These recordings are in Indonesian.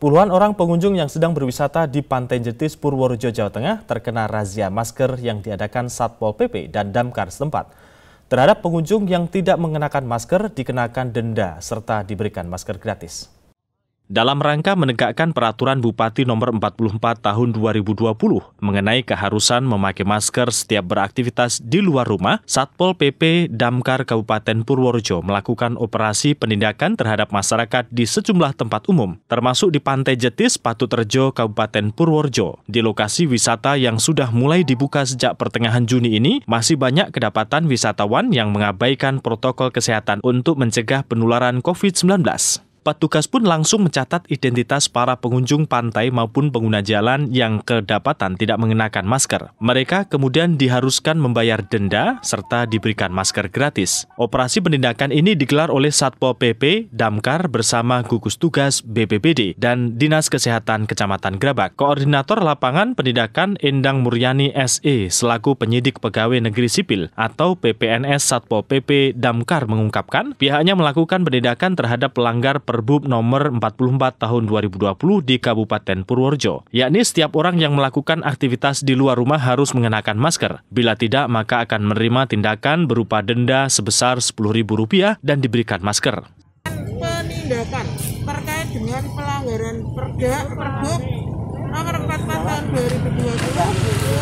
Puluhan orang pengunjung yang sedang berwisata di Pantai Jetis Purworejo, Jawa Tengah terkena razia masker yang diadakan Satpol PP dan Damkar setempat. Terhadap pengunjung yang tidak mengenakan masker dikenakan denda serta diberikan masker gratis dalam rangka menegakkan peraturan Bupati nomor 44 tahun 2020 mengenai keharusan memakai masker setiap beraktivitas di luar rumah, Satpol PP Damkar Kabupaten Purworejo melakukan operasi penindakan terhadap masyarakat di sejumlah tempat umum, termasuk di Pantai Jetis, Patuterjo Kabupaten Purworejo. Di lokasi wisata yang sudah mulai dibuka sejak pertengahan Juni ini, masih banyak kedapatan wisatawan yang mengabaikan protokol kesehatan untuk mencegah penularan COVID-19. Petugas pun langsung mencatat identitas para pengunjung pantai maupun pengguna jalan yang kedapatan tidak mengenakan masker. Mereka kemudian diharuskan membayar denda serta diberikan masker gratis. Operasi penindakan ini digelar oleh Satpol PP, Damkar bersama gugus tugas BPBD dan Dinas Kesehatan Kecamatan Grabak. Koordinator Lapangan Penindakan Endang Muryani SE selaku penyidik pegawai negeri sipil atau PPNS Satpol PP Damkar mengungkapkan pihaknya melakukan penindakan terhadap pelanggar Perbub nomor 44 tahun 2020 di Kabupaten Purworejo, yakni setiap orang yang melakukan aktivitas di luar rumah harus mengenakan masker. Bila tidak, maka akan menerima tindakan berupa denda sebesar Rp10.000 dan diberikan masker. Penindakan terkait dengan pelanggaran perda Perbub nomor 44 tahun 2020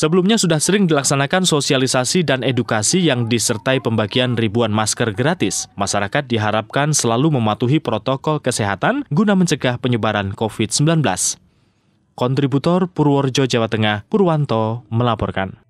Sebelumnya sudah sering dilaksanakan sosialisasi dan edukasi yang disertai pembagian ribuan masker gratis. Masyarakat diharapkan selalu mematuhi protokol kesehatan guna mencegah penyebaran COVID-19. Kontributor Purworejo Jawa Tengah, Purwanto melaporkan.